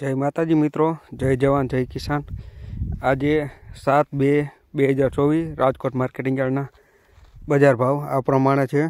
જય માતાજી મિત્રો જય જવાન જય કિસાન આજે સાત બે બે હજાર ચોવીસ રાજકોટ માર્કેટિંગ યાર્ડના બજાર ભાવ આ પ્રમાણે છે